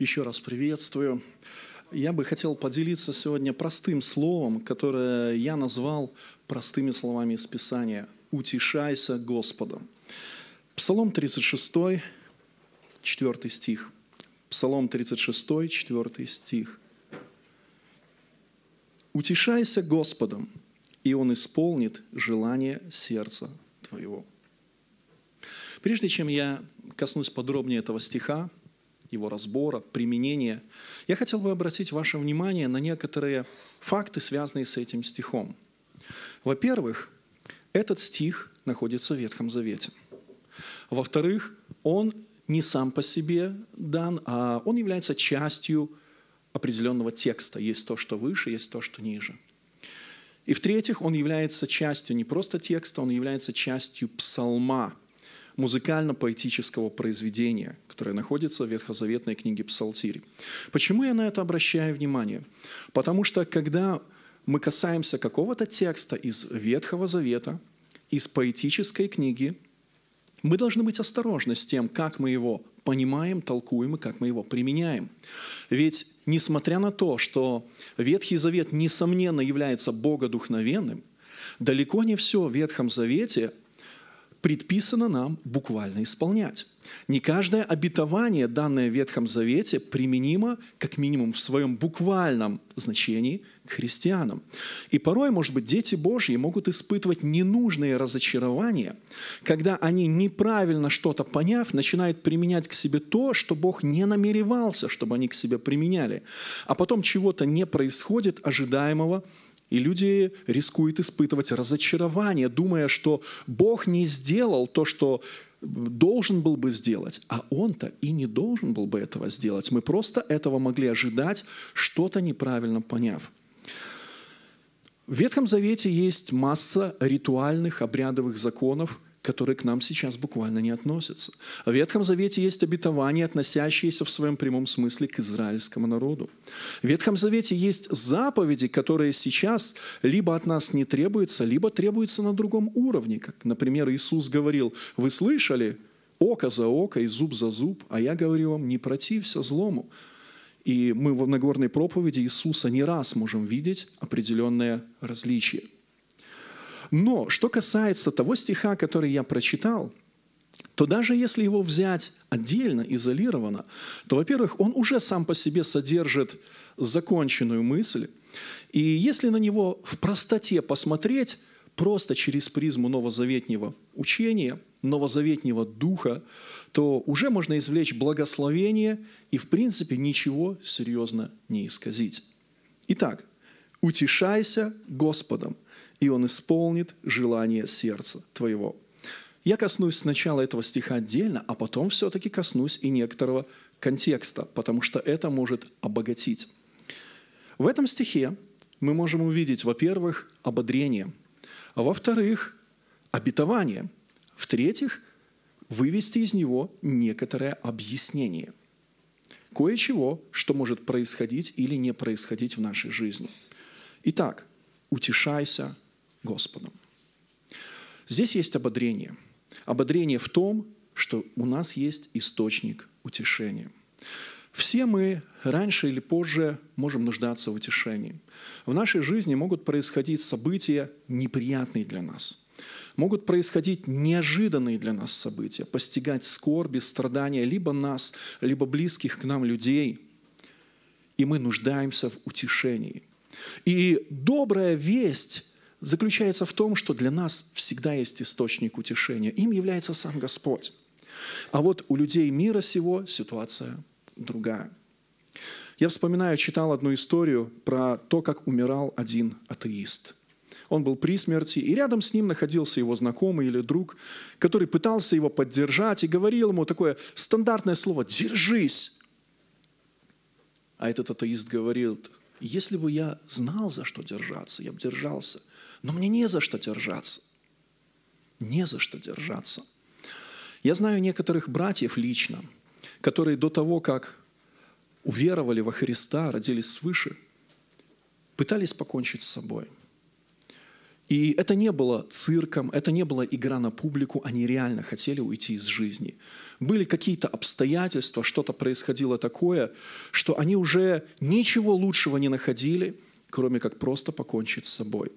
еще раз приветствую. Я бы хотел поделиться сегодня простым словом, которое я назвал простыми словами из Писания. «Утешайся Господом». Псалом 36, 4 стих. Псалом 36, 4 стих. «Утешайся Господом, и Он исполнит желание сердца твоего». Прежде чем я коснусь подробнее этого стиха, его разбора, применения, я хотел бы обратить ваше внимание на некоторые факты, связанные с этим стихом. Во-первых, этот стих находится в Ветхом Завете. Во-вторых, он не сам по себе дан, а он является частью определенного текста. Есть то, что выше, есть то, что ниже. И в-третьих, он является частью не просто текста, он является частью псалма, музыкально-поэтического произведения, которое находится в Ветхозаветной книге Псалтирь. Почему я на это обращаю внимание? Потому что когда мы касаемся какого-то текста из Ветхого Завета, из поэтической книги, мы должны быть осторожны с тем, как мы его понимаем, толкуем и как мы его применяем. Ведь несмотря на то, что Ветхий Завет, несомненно, является богодухновенным, далеко не все в Ветхом Завете предписано нам буквально исполнять. Не каждое обетование, данное в Ветхом Завете, применимо, как минимум, в своем буквальном значении к христианам. И порой, может быть, дети Божьи могут испытывать ненужные разочарования, когда они, неправильно что-то поняв, начинают применять к себе то, что Бог не намеревался, чтобы они к себе применяли. А потом чего-то не происходит ожидаемого и люди рискуют испытывать разочарование, думая, что Бог не сделал то, что должен был бы сделать, а он-то и не должен был бы этого сделать. Мы просто этого могли ожидать, что-то неправильно поняв. В Ветхом Завете есть масса ритуальных обрядовых законов – которые к нам сейчас буквально не относятся. В Ветхом Завете есть обетования, относящиеся в своем прямом смысле к израильскому народу. В Ветхом Завете есть заповеди, которые сейчас либо от нас не требуются, либо требуются на другом уровне. Как, например, Иисус говорил, вы слышали, око за око и зуб за зуб, а я говорю вам, не протився злому. И мы в Нагорной проповеди Иисуса не раз можем видеть определенное различие – но что касается того стиха, который я прочитал, то даже если его взять отдельно, изолированно, то, во-первых, он уже сам по себе содержит законченную мысль. И если на него в простоте посмотреть, просто через призму новозаветнего учения, новозаветнего духа, то уже можно извлечь благословение и, в принципе, ничего серьезно не исказить. Итак, утешайся Господом – и Он исполнит желание сердца твоего». Я коснусь сначала этого стиха отдельно, а потом все-таки коснусь и некоторого контекста, потому что это может обогатить. В этом стихе мы можем увидеть, во-первых, ободрение, а во-вторых, обетование, в-третьих, вывести из него некоторое объяснение кое-чего, что может происходить или не происходить в нашей жизни. Итак, утешайся Господом. Здесь есть ободрение. Ободрение в том, что у нас есть источник утешения. Все мы раньше или позже можем нуждаться в утешении. В нашей жизни могут происходить события неприятные для нас. Могут происходить неожиданные для нас события, постигать скорби, страдания либо нас, либо близких к нам людей. И мы нуждаемся в утешении. И добрая весть заключается в том, что для нас всегда есть источник утешения. Им является сам Господь. А вот у людей мира сего ситуация другая. Я вспоминаю, читал одну историю про то, как умирал один атеист. Он был при смерти, и рядом с ним находился его знакомый или друг, который пытался его поддержать и говорил ему такое стандартное слово «держись». А этот атеист говорил, если бы я знал, за что держаться, я бы держался. Но мне не за что держаться. Не за что держаться. Я знаю некоторых братьев лично, которые до того, как уверовали во Христа, родились свыше, пытались покончить с собой. И это не было цирком, это не была игра на публику, они реально хотели уйти из жизни. Были какие-то обстоятельства, что-то происходило такое, что они уже ничего лучшего не находили – кроме как просто покончить с собой.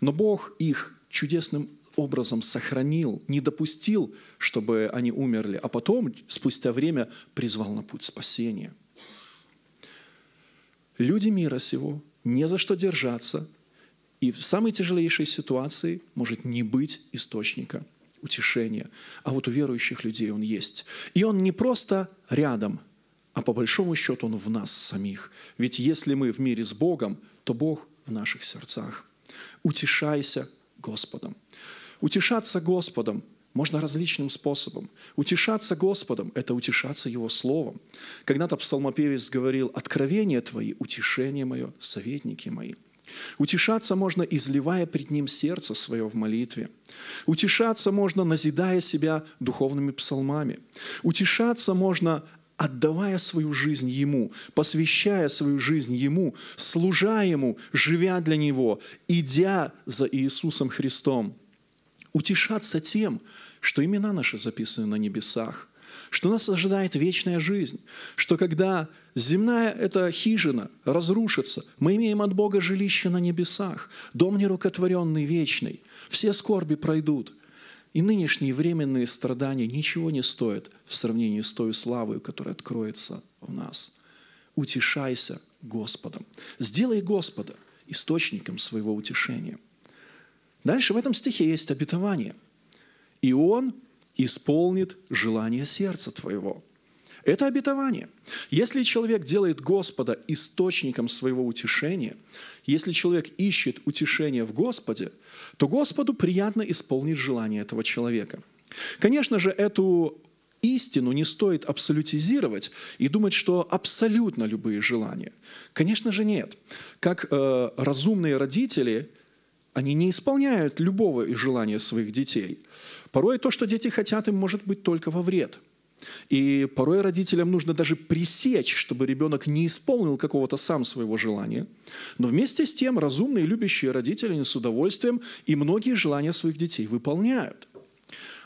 Но Бог их чудесным образом сохранил, не допустил, чтобы они умерли, а потом, спустя время, призвал на путь спасения. Люди мира сего не за что держаться, и в самой тяжелейшей ситуации может не быть источника утешения. А вот у верующих людей он есть. И он не просто рядом, а по большому счету он в нас самих. Ведь если мы в мире с Богом, то Бог в наших сердцах. Утешайся Господом. Утешаться Господом можно различным способом. Утешаться Господом – это утешаться Его Словом. Когда-то псалмопевец говорил «Откровение Твои, утешение мое, советники мои». Утешаться можно, изливая пред Ним сердце свое в молитве. Утешаться можно, назидая себя духовными псалмами. Утешаться можно, отдавая свою жизнь Ему, посвящая свою жизнь Ему, служа Ему, живя для Него, идя за Иисусом Христом. Утешаться тем, что имена наши записаны на небесах, что нас ожидает вечная жизнь, что когда земная эта хижина разрушится, мы имеем от Бога жилище на небесах, дом нерукотворенный, вечный, все скорби пройдут – и нынешние временные страдания ничего не стоят в сравнении с той славой, которая откроется в нас. Утешайся Господом. Сделай Господа источником своего утешения. Дальше в этом стихе есть обетование. И Он исполнит желание сердца твоего. Это обетование. Если человек делает Господа источником своего утешения, если человек ищет утешение в Господе – то Господу приятно исполнить желание этого человека. Конечно же, эту истину не стоит абсолютизировать и думать, что абсолютно любые желания. Конечно же, нет. Как э, разумные родители, они не исполняют любого желания своих детей. Порой то, что дети хотят, им может быть только во вред – и порой родителям нужно даже пресечь, чтобы ребенок не исполнил какого-то сам своего желания. Но вместе с тем разумные, любящие родители не с удовольствием и многие желания своих детей выполняют.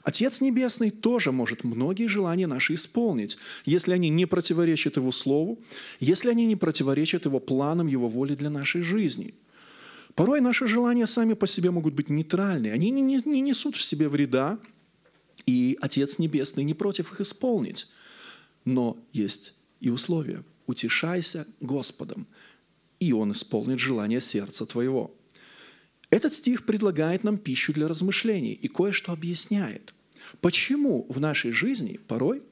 Отец Небесный тоже может многие желания наши исполнить, если они не противоречат Его Слову, если они не противоречат Его планам, Его воле для нашей жизни. Порой наши желания сами по себе могут быть нейтральны, они не, не, не несут в себе вреда, и Отец Небесный не против их исполнить. Но есть и условия. Утешайся Господом, и Он исполнит желание сердца твоего. Этот стих предлагает нам пищу для размышлений и кое-что объясняет. Почему в нашей жизни порой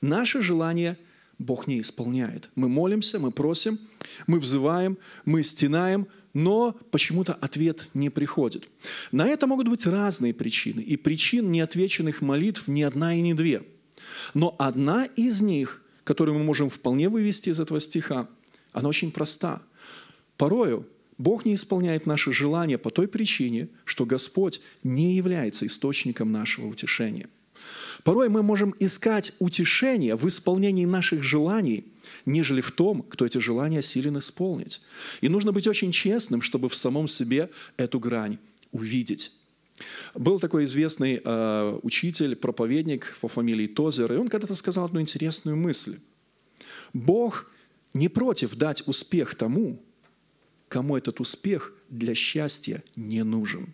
наше желание – Бог не исполняет. Мы молимся, мы просим, мы взываем, мы стенаем, но почему-то ответ не приходит. На это могут быть разные причины, и причин неотвеченных молитв ни одна и не две. Но одна из них, которую мы можем вполне вывести из этого стиха, она очень проста. Порою Бог не исполняет наши желания по той причине, что Господь не является источником нашего утешения – Порой мы можем искать утешение в исполнении наших желаний, нежели в том, кто эти желания силен исполнить. И нужно быть очень честным, чтобы в самом себе эту грань увидеть. Был такой известный э, учитель, проповедник по фамилии Тозер, и он когда-то сказал одну интересную мысль. Бог не против дать успех тому, кому этот успех для счастья не нужен.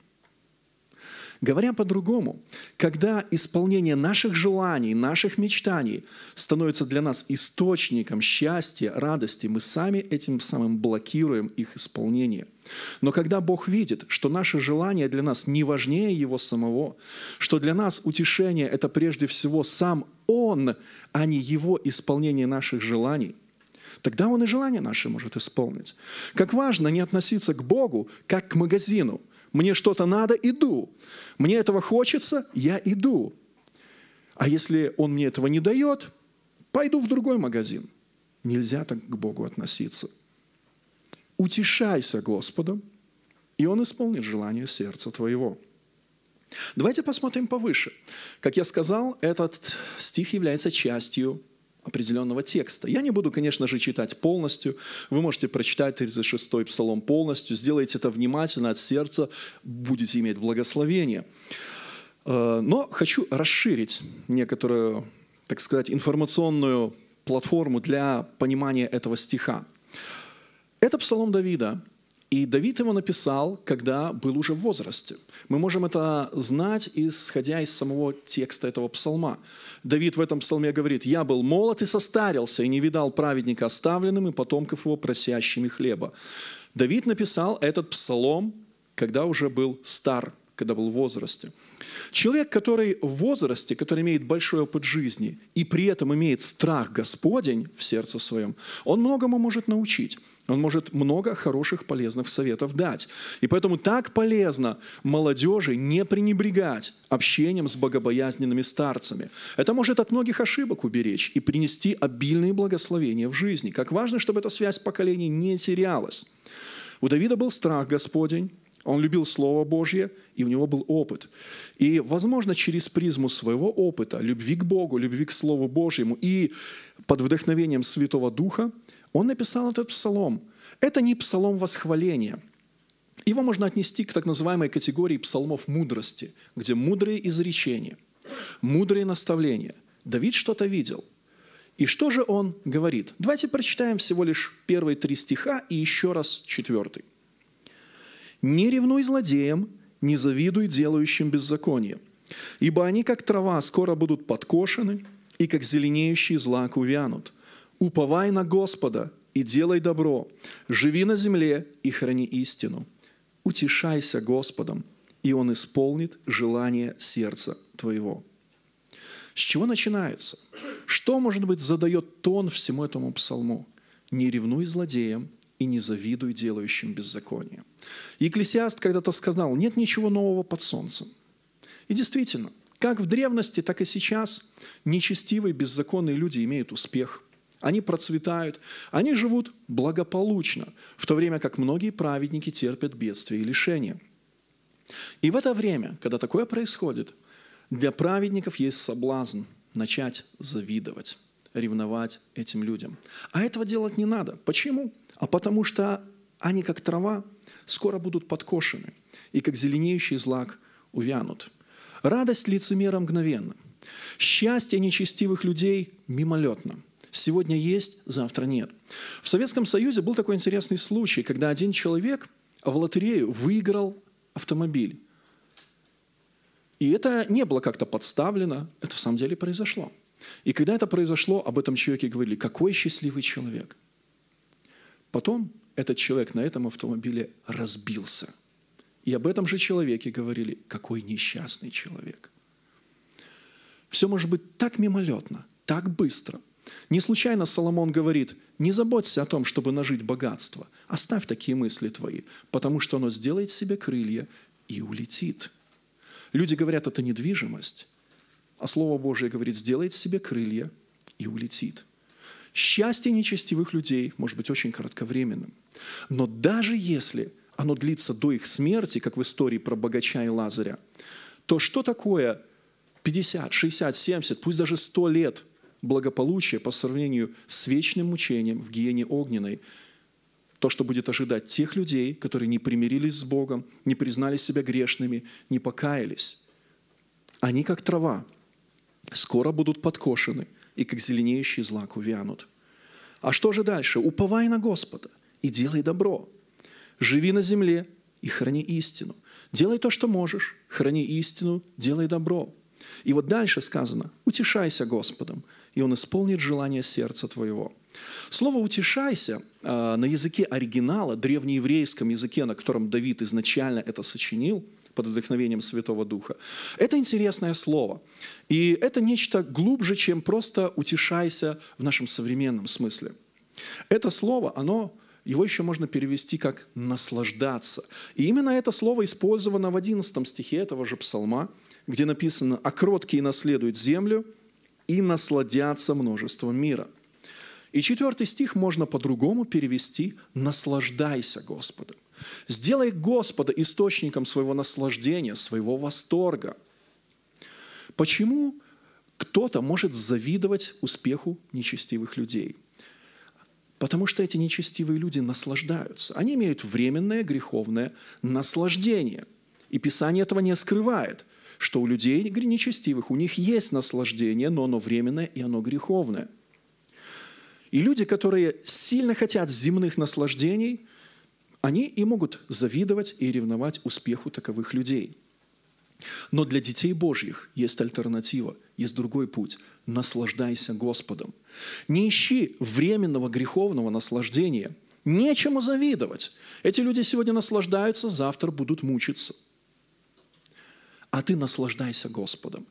Говоря по-другому, когда исполнение наших желаний, наших мечтаний становится для нас источником счастья, радости, мы сами этим самым блокируем их исполнение. Но когда Бог видит, что наше желание для нас не важнее Его самого, что для нас утешение – это прежде всего сам Он, а не Его исполнение наших желаний – тогда он и желание наше может исполнить. Как важно не относиться к Богу, как к магазину – мне что-то надо, иду. Мне этого хочется, я иду. А если он мне этого не дает, пойду в другой магазин. Нельзя так к Богу относиться. Утешайся Господом, и Он исполнит желание сердца твоего. Давайте посмотрим повыше. Как я сказал, этот стих является частью определенного текста. Я не буду, конечно же, читать полностью. Вы можете прочитать 36-й псалом полностью. Сделайте это внимательно, от сердца. Будете иметь благословение. Э, но хочу расширить некоторую, так сказать, информационную платформу для понимания этого стиха. Это псалом Давида, и Давид его написал, когда был уже в возрасте. Мы можем это знать, исходя из самого текста этого псалма. Давид в этом псалме говорит, «Я был молод и состарился, и не видал праведника оставленным и потомков его просящими хлеба». Давид написал этот псалом, когда уже был стар, когда был в возрасте. Человек, который в возрасте, который имеет большой опыт жизни и при этом имеет страх Господень в сердце своем, он многому может научить. Он может много хороших, полезных советов дать. И поэтому так полезно молодежи не пренебрегать общением с богобоязненными старцами. Это может от многих ошибок уберечь и принести обильные благословения в жизни. Как важно, чтобы эта связь поколений не терялась. У Давида был страх Господень, он любил Слово Божье, и у него был опыт. И, возможно, через призму своего опыта, любви к Богу, любви к Слову Божьему и под вдохновением Святого Духа – он написал этот псалом. Это не псалом восхваления. Его можно отнести к так называемой категории псалмов мудрости, где мудрые изречения, мудрые наставления. Давид что-то видел. И что же он говорит? Давайте прочитаем всего лишь первые три стиха и еще раз четвертый. «Не ревнуй злодеям, не завидуй делающим беззаконие, ибо они, как трава, скоро будут подкошены, и как зеленеющие злак увянут – «Уповай на Господа и делай добро, живи на земле и храни истину. Утешайся Господом, и Он исполнит желание сердца твоего». С чего начинается? Что, может быть, задает тон всему этому псалму? «Не ревнуй злодеям и не завидуй делающим беззаконие». Екклесиаст когда-то сказал, нет ничего нового под солнцем. И действительно, как в древности, так и сейчас нечестивые, беззаконные люди имеют успех – они процветают, они живут благополучно, в то время как многие праведники терпят бедствия и лишения. И в это время, когда такое происходит, для праведников есть соблазн начать завидовать, ревновать этим людям. А этого делать не надо. Почему? А потому что они, как трава, скоро будут подкошены и, как зеленеющий злак, увянут. Радость лицемера мгновенно. Счастье нечестивых людей мимолетно – Сегодня есть, завтра нет. В Советском Союзе был такой интересный случай, когда один человек в лотерею выиграл автомобиль. И это не было как-то подставлено, это в самом деле произошло. И когда это произошло, об этом человеке говорили, какой счастливый человек. Потом этот человек на этом автомобиле разбился. И об этом же человеке говорили, какой несчастный человек. Все может быть так мимолетно, так быстро – не случайно Соломон говорит, не заботься о том, чтобы нажить богатство. Оставь такие мысли твои, потому что оно сделает себе крылья и улетит. Люди говорят, это недвижимость, а Слово Божие говорит, сделает себе крылья и улетит. Счастье нечестивых людей может быть очень кратковременным. Но даже если оно длится до их смерти, как в истории про богача и Лазаря, то что такое 50, 60, 70, пусть даже 100 лет – благополучие по сравнению с вечным мучением в гиене огненной, то, что будет ожидать тех людей, которые не примирились с Богом, не признали себя грешными, не покаялись. Они, как трава, скоро будут подкошены и, как зеленеющий злак, увянут. А что же дальше? Уповай на Господа и делай добро. Живи на земле и храни истину. Делай то, что можешь, храни истину, делай добро. И вот дальше сказано, утешайся Господом, и Он исполнит желание сердца твоего». Слово «утешайся» э, на языке оригинала, древнееврейском языке, на котором Давид изначально это сочинил, под вдохновением Святого Духа. Это интересное слово. И это нечто глубже, чем просто «утешайся» в нашем современном смысле. Это слово, оно его еще можно перевести как «наслаждаться». И именно это слово использовано в 11 стихе этого же псалма, где написано «А кроткие наследуют землю, и насладятся множеством мира. И четвертый стих можно по-другому перевести «наслаждайся Господом». Сделай Господа источником своего наслаждения, своего восторга. Почему кто-то может завидовать успеху нечестивых людей? Потому что эти нечестивые люди наслаждаются. Они имеют временное греховное наслаждение. И Писание этого не скрывает – что у людей нечестивых, у них есть наслаждение, но оно временное и оно греховное. И люди, которые сильно хотят земных наслаждений, они и могут завидовать и ревновать успеху таковых людей. Но для детей Божьих есть альтернатива, есть другой путь. Наслаждайся Господом. Не ищи временного греховного наслаждения. Нечему завидовать. Эти люди сегодня наслаждаются, завтра будут мучиться – а ты наслаждайся Господом,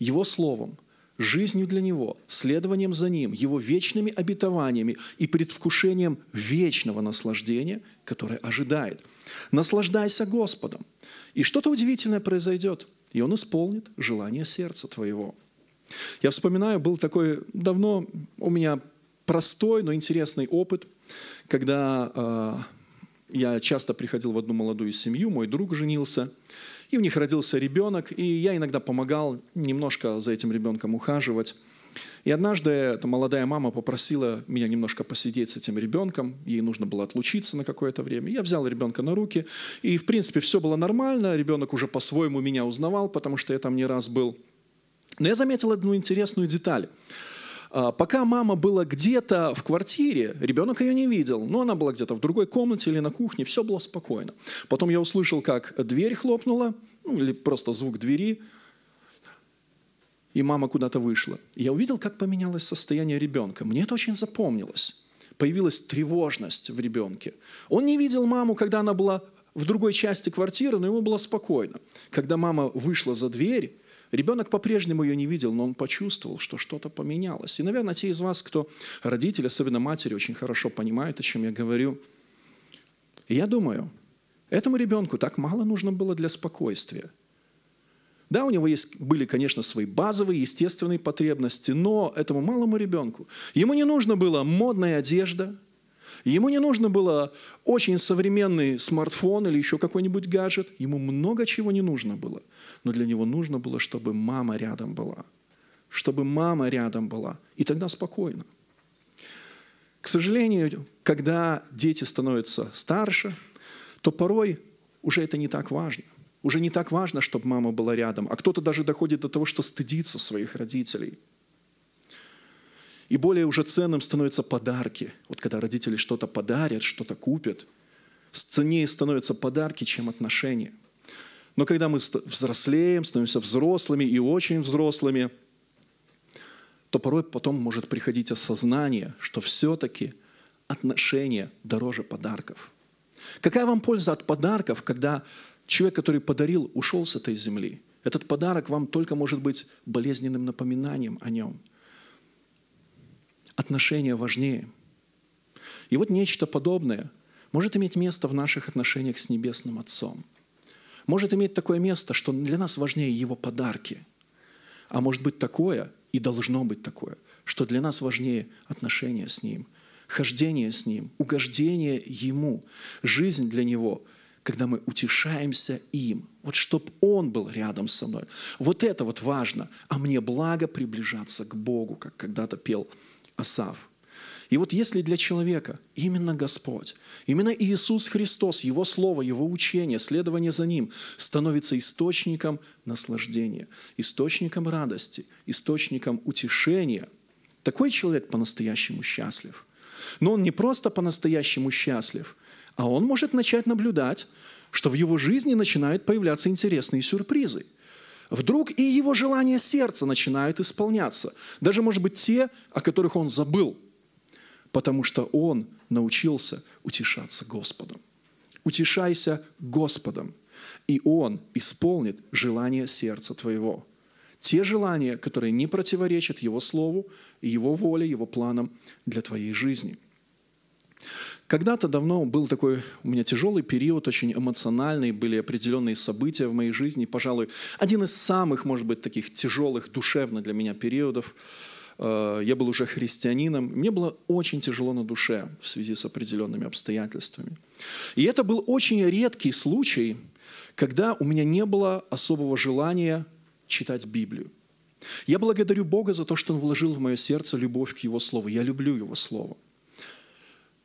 Его Словом, жизнью для Него, следованием за Ним, Его вечными обетованиями и предвкушением вечного наслаждения, которое ожидает. Наслаждайся Господом, и что-то удивительное произойдет, и Он исполнит желание сердца твоего. Я вспоминаю, был такой давно у меня простой, но интересный опыт, когда э, я часто приходил в одну молодую семью, мой друг женился – и у них родился ребенок, и я иногда помогал немножко за этим ребенком ухаживать. И однажды эта молодая мама попросила меня немножко посидеть с этим ребенком. Ей нужно было отлучиться на какое-то время. Я взял ребенка на руки. И, в принципе, все было нормально. Ребенок уже по-своему меня узнавал, потому что я там не раз был. Но я заметил одну интересную деталь. А, пока мама была где-то в квартире, ребенок ее не видел, но она была где-то в другой комнате или на кухне, все было спокойно. Потом я услышал, как дверь хлопнула, ну, или просто звук двери, и мама куда-то вышла. Я увидел, как поменялось состояние ребенка. Мне это очень запомнилось. Появилась тревожность в ребенке. Он не видел маму, когда она была в другой части квартиры, но ему было спокойно. Когда мама вышла за дверь, Ребенок по-прежнему ее не видел, но он почувствовал, что что-то поменялось. И, наверное, те из вас, кто родители, особенно матери, очень хорошо понимают, о чем я говорю. И я думаю, этому ребенку так мало нужно было для спокойствия. Да, у него есть, были, конечно, свои базовые, естественные потребности, но этому малому ребенку, ему не нужно было модная одежда – ему не нужно было очень современный смартфон или еще какой-нибудь гаджет. Ему много чего не нужно было. Но для него нужно было, чтобы мама рядом была. Чтобы мама рядом была. И тогда спокойно. К сожалению, когда дети становятся старше, то порой уже это не так важно. Уже не так важно, чтобы мама была рядом. А кто-то даже доходит до того, что стыдится своих родителей – и более уже ценным становятся подарки. Вот когда родители что-то подарят, что-то купят, ценнее становятся подарки, чем отношения. Но когда мы взрослеем, становимся взрослыми и очень взрослыми, то порой потом может приходить осознание, что все-таки отношения дороже подарков. Какая вам польза от подарков, когда человек, который подарил, ушел с этой земли? Этот подарок вам только может быть болезненным напоминанием о нем – отношения важнее. И вот нечто подобное может иметь место в наших отношениях с Небесным Отцом. Может иметь такое место, что для нас важнее Его подарки. А может быть такое, и должно быть такое, что для нас важнее отношения с Ним, хождение с Ним, угождение Ему, жизнь для Него, когда мы утешаемся им. Вот чтобы он был рядом со мной. Вот это вот важно. А мне благо приближаться к Богу, как когда-то пел Асав. И вот если для человека именно Господь, именно Иисус Христос, Его Слово, Его учение, следование за Ним становится источником наслаждения, источником радости, источником утешения, такой человек по-настоящему счастлив. Но он не просто по-настоящему счастлив, а он может начать наблюдать, что в его жизни начинают появляться интересные сюрпризы – вдруг и его желания сердца начинают исполняться. Даже, может быть, те, о которых он забыл, потому что он научился утешаться Господом. Утешайся Господом, и Он исполнит желание сердца твоего. Те желания, которые не противоречат Его Слову, Его воле, Его планам для твоей жизни. Когда-то давно был такой у меня тяжелый период, очень эмоциональный, были определенные события в моей жизни, пожалуй, один из самых, может быть, таких тяжелых душевно для меня периодов. Э, я был уже христианином, мне было очень тяжело на душе в связи с определенными обстоятельствами. И это был очень редкий случай, когда у меня не было особого желания читать Библию. Я благодарю Бога за то, что Он вложил в мое сердце любовь к Его Слову. Я люблю Его Слово –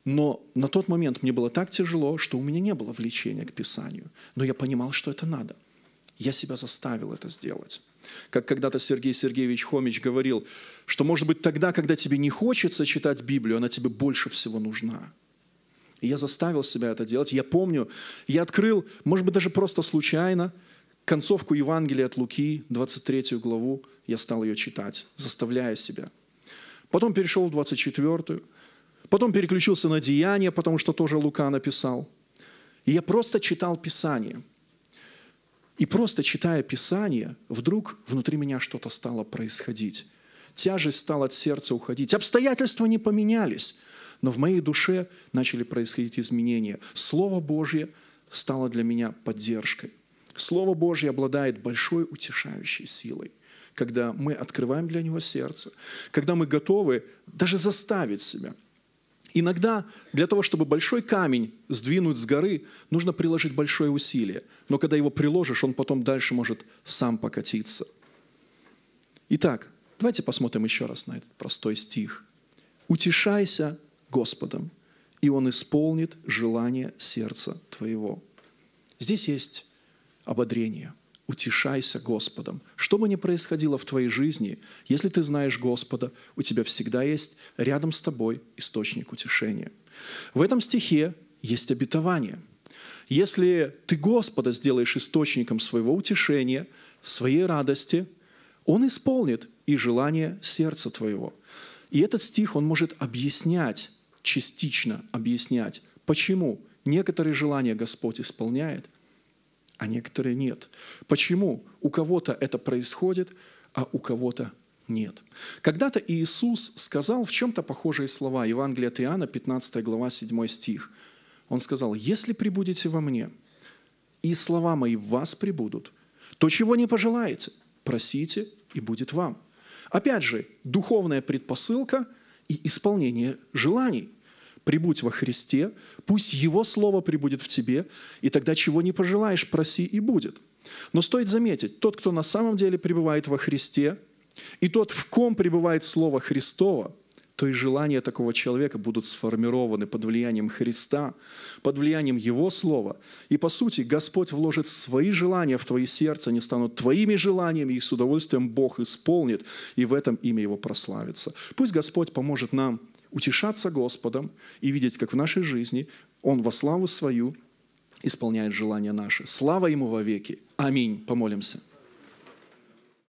но на тот момент мне было так тяжело, что у меня не было влечения к Писанию. Но я понимал, что это надо. Я себя заставил это сделать. Как когда-то Сергей Сергеевич Хомич говорил, что, может быть, тогда, когда тебе не хочется читать Библию, она тебе больше всего нужна. И я заставил себя это делать. Я помню, я открыл, может быть, даже просто случайно, концовку Евангелия от Луки, 23 главу, я стал ее читать, заставляя себя. Потом перешел в 24, Потом переключился на деяния, потому что тоже Лука написал. И я просто читал Писание. И просто читая Писание, вдруг внутри меня что-то стало происходить. Тяжесть стала от сердца уходить. Обстоятельства не поменялись, но в моей душе начали происходить изменения. Слово Божье стало для меня поддержкой. Слово Божье обладает большой утешающей силой когда мы открываем для Него сердце, когда мы готовы даже заставить себя – Иногда для того, чтобы большой камень сдвинуть с горы, нужно приложить большое усилие. Но когда его приложишь, он потом дальше может сам покатиться. Итак, давайте посмотрим еще раз на этот простой стих. «Утешайся Господом, и Он исполнит желание сердца твоего». Здесь есть ободрение – утешайся Господом. Что бы ни происходило в твоей жизни, если ты знаешь Господа, у тебя всегда есть рядом с тобой источник утешения. В этом стихе есть обетование. Если ты Господа сделаешь источником своего утешения, своей радости, Он исполнит и желание сердца твоего. И этот стих, он может объяснять, частично объяснять, почему некоторые желания Господь исполняет, а некоторые нет. Почему у кого-то это происходит, а у кого-то нет. Когда-то Иисус сказал в чем-то похожие слова. Евангелия от Иоанна, 15 глава, 7 стих. Он сказал, «Если прибудете во мне, и слова мои в вас прибудут, то чего не пожелаете, просите, и будет вам». Опять же, духовная предпосылка и исполнение желаний – прибудь во Христе, пусть Его Слово прибудет в тебе, и тогда чего не пожелаешь, проси и будет. Но стоит заметить, тот, кто на самом деле пребывает во Христе, и тот, в ком пребывает Слово Христово, то и желания такого человека будут сформированы под влиянием Христа, под влиянием Его Слова. И по сути, Господь вложит свои желания в твои сердца, они станут твоими желаниями, и с удовольствием Бог исполнит, и в этом имя Его прославится. Пусть Господь поможет нам – утешаться Господом и видеть, как в нашей жизни Он во славу свою исполняет желания наши. Слава Ему во веки. Аминь. Помолимся.